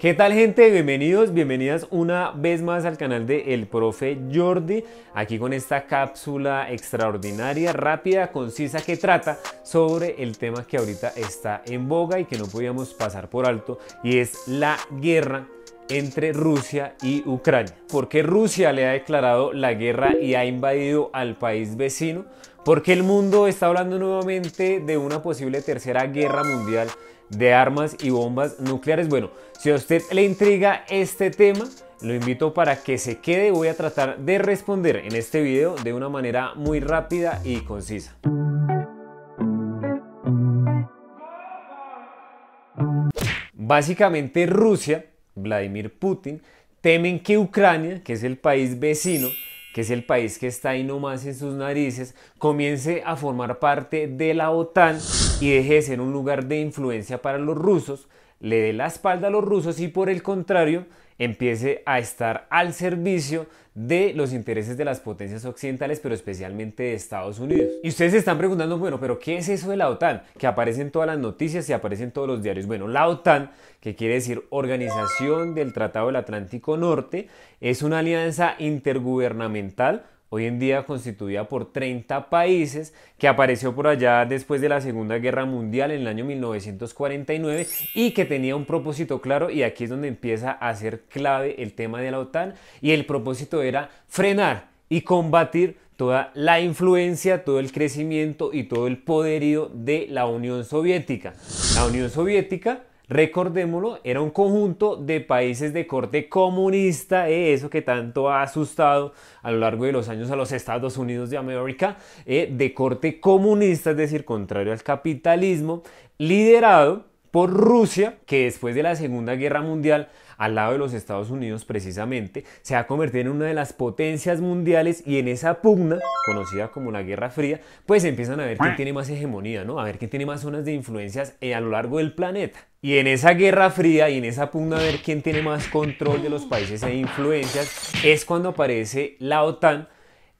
¿Qué tal gente? Bienvenidos, bienvenidas una vez más al canal de El Profe Jordi, aquí con esta cápsula extraordinaria, rápida, concisa, que trata sobre el tema que ahorita está en boga y que no podíamos pasar por alto, y es la guerra entre Rusia y Ucrania. ¿Por qué Rusia le ha declarado la guerra y ha invadido al país vecino? Porque el mundo está hablando nuevamente de una posible tercera guerra mundial de armas y bombas nucleares. Bueno, si a usted le intriga este tema, lo invito para que se quede. Voy a tratar de responder en este video de una manera muy rápida y concisa. Básicamente Rusia, Vladimir Putin, temen que Ucrania, que es el país vecino, que es el país que está ahí nomás en sus narices, comience a formar parte de la OTAN y deje de ser un lugar de influencia para los rusos, le dé la espalda a los rusos y por el contrario empiece a estar al servicio de los intereses de las potencias occidentales, pero especialmente de Estados Unidos. Y ustedes se están preguntando, bueno, pero ¿qué es eso de la OTAN? Que aparece en todas las noticias y aparece en todos los diarios. Bueno, la OTAN, que quiere decir Organización del Tratado del Atlántico Norte, es una alianza intergubernamental hoy en día constituida por 30 países, que apareció por allá después de la Segunda Guerra Mundial en el año 1949 y que tenía un propósito claro y aquí es donde empieza a ser clave el tema de la OTAN y el propósito era frenar y combatir toda la influencia, todo el crecimiento y todo el poderío de la Unión Soviética. La Unión Soviética recordémoslo, era un conjunto de países de corte comunista, eh, eso que tanto ha asustado a lo largo de los años a los Estados Unidos de América, eh, de corte comunista, es decir, contrario al capitalismo, liderado por Rusia, que después de la Segunda Guerra Mundial, al lado de los Estados Unidos precisamente, se ha convertido en una de las potencias mundiales y en esa pugna, conocida como la Guerra Fría, pues empiezan a ver quién tiene más hegemonía, ¿no? A ver quién tiene más zonas de influencias eh, a lo largo del planeta. Y en esa Guerra Fría y en esa pugna a ver quién tiene más control de los países e influencias, es cuando aparece la OTAN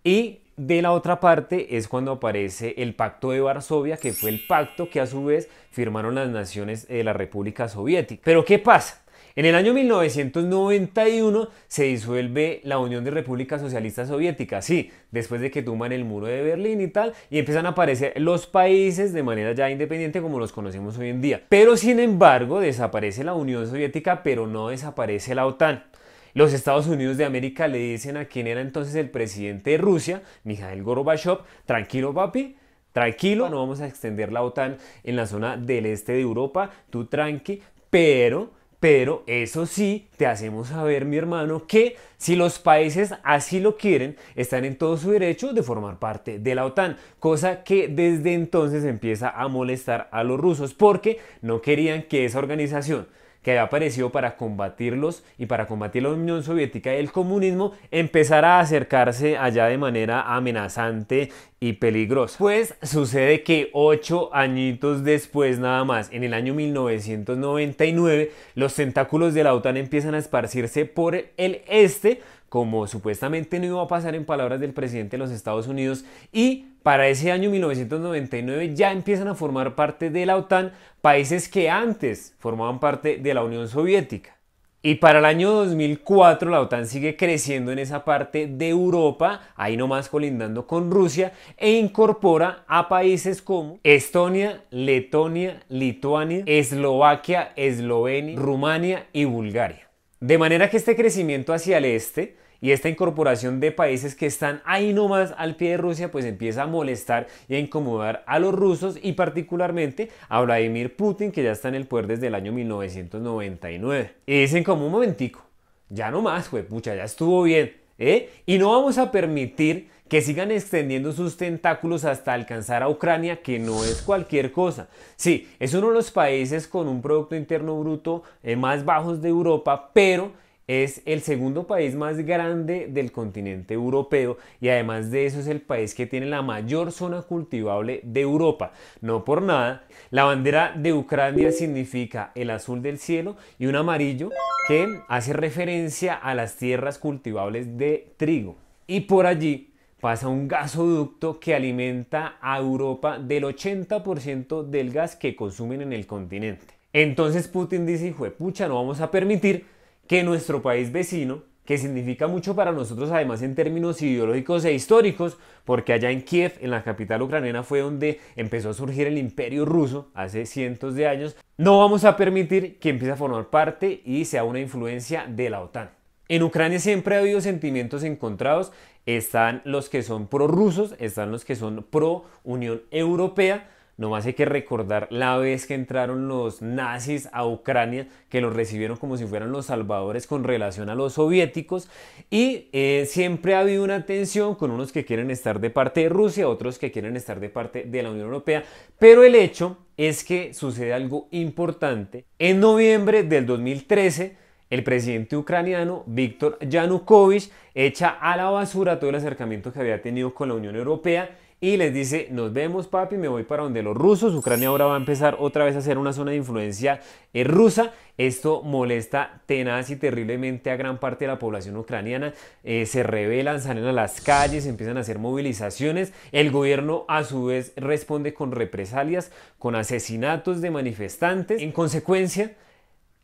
y de la otra parte es cuando aparece el Pacto de Varsovia, que fue el pacto que a su vez firmaron las naciones de eh, la República Soviética. Pero ¿qué pasa? En el año 1991 se disuelve la Unión de Repúblicas Socialistas Soviéticas, sí, después de que tuman el muro de Berlín y tal, y empiezan a aparecer los países de manera ya independiente como los conocemos hoy en día. Pero sin embargo, desaparece la Unión Soviética, pero no desaparece la OTAN. Los Estados Unidos de América le dicen a quien era entonces el presidente de Rusia, Mijael Gorbachev, tranquilo papi, tranquilo, no vamos a extender la OTAN en la zona del este de Europa, tú tranqui, pero, pero eso sí, te hacemos saber, mi hermano, que si los países así lo quieren, están en todo su derecho de formar parte de la OTAN, cosa que desde entonces empieza a molestar a los rusos porque no querían que esa organización que había aparecido para combatirlos y para combatir la Unión Soviética y el comunismo, empezara a acercarse allá de manera amenazante y peligrosa. Pues sucede que ocho añitos después nada más, en el año 1999, los tentáculos de la OTAN empiezan a esparcirse por el este, como supuestamente no iba a pasar en palabras del presidente de los Estados Unidos, y para ese año 1999 ya empiezan a formar parte de la OTAN países que antes formaban parte de la Unión Soviética. Y para el año 2004 la OTAN sigue creciendo en esa parte de Europa, ahí nomás colindando con Rusia, e incorpora a países como Estonia, Letonia, Lituania, Eslovaquia, Eslovenia, Rumania y Bulgaria. De manera que este crecimiento hacia el este y esta incorporación de países que están ahí nomás al pie de Rusia, pues empieza a molestar y a incomodar a los rusos y particularmente a Vladimir Putin, que ya está en el poder desde el año 1999. Y dicen como un momentico, ya no más, güey, pucha, ya estuvo bien. ¿eh? Y no vamos a permitir que sigan extendiendo sus tentáculos hasta alcanzar a Ucrania, que no es cualquier cosa. Sí, es uno de los países con un Producto Interno Bruto eh, más bajos de Europa, pero es el segundo país más grande del continente europeo y además de eso es el país que tiene la mayor zona cultivable de Europa. No por nada, la bandera de Ucrania significa el azul del cielo y un amarillo que hace referencia a las tierras cultivables de trigo. Y por allí pasa un gasoducto que alimenta a Europa del 80% del gas que consumen en el continente. Entonces Putin dice, hijo pucha, no vamos a permitir que nuestro país vecino, que significa mucho para nosotros además en términos ideológicos e históricos, porque allá en Kiev, en la capital ucraniana, fue donde empezó a surgir el imperio ruso hace cientos de años, no vamos a permitir que empiece a formar parte y sea una influencia de la OTAN. En Ucrania siempre ha habido sentimientos encontrados, están los que son prorrusos, están los que son pro Unión Europea, Nomás hay que recordar la vez que entraron los nazis a Ucrania, que los recibieron como si fueran los salvadores con relación a los soviéticos. Y eh, siempre ha habido una tensión con unos que quieren estar de parte de Rusia, otros que quieren estar de parte de la Unión Europea. Pero el hecho es que sucede algo importante. En noviembre del 2013, el presidente ucraniano Víctor Yanukovych echa a la basura todo el acercamiento que había tenido con la Unión Europea y les dice, nos vemos papi, me voy para donde los rusos, Ucrania ahora va a empezar otra vez a ser una zona de influencia eh, rusa, esto molesta tenaz y terriblemente a gran parte de la población ucraniana, eh, se rebelan, salen a las calles, empiezan a hacer movilizaciones, el gobierno a su vez responde con represalias, con asesinatos de manifestantes, en consecuencia,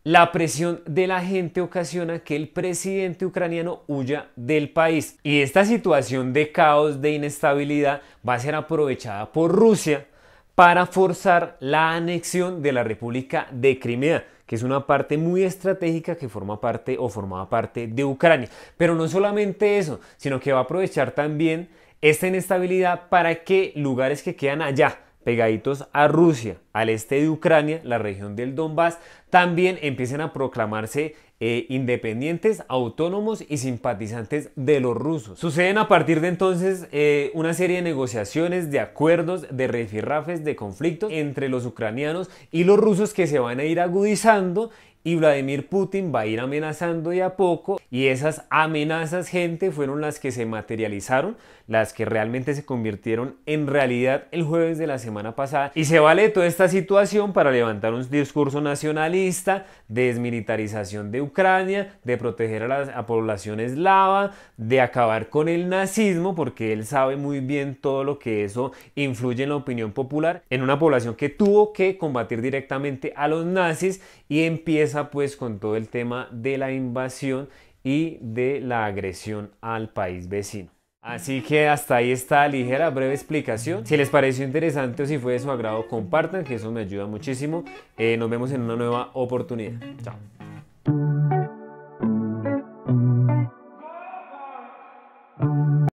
la presión de la gente ocasiona que el presidente ucraniano huya del país y esta situación de caos, de inestabilidad, va a ser aprovechada por Rusia para forzar la anexión de la República de Crimea, que es una parte muy estratégica que forma parte o formaba parte de Ucrania. Pero no solamente eso, sino que va a aprovechar también esta inestabilidad para que lugares que quedan allá, pegaditos a Rusia, al este de Ucrania, la región del Donbass, también empiezan a proclamarse eh, independientes, autónomos y simpatizantes de los rusos. Suceden a partir de entonces eh, una serie de negociaciones, de acuerdos, de refirrafes, de conflictos entre los ucranianos y los rusos que se van a ir agudizando y Vladimir Putin va a ir amenazando de a poco y esas amenazas, gente, fueron las que se materializaron, las que realmente se convirtieron en realidad el jueves de la semana pasada. Y se vale toda esta situación para levantar un discurso nacionalista, de desmilitarización de Ucrania, de proteger a la población eslava, de acabar con el nazismo, porque él sabe muy bien todo lo que eso influye en la opinión popular, en una población que tuvo que combatir directamente a los nazis y empieza pues con todo el tema de la invasión y de la agresión al país vecino. Así que hasta ahí está ligera, breve explicación. Si les pareció interesante o si fue de su agrado, compartan, que eso me ayuda muchísimo. Eh, nos vemos en una nueva oportunidad. Chao.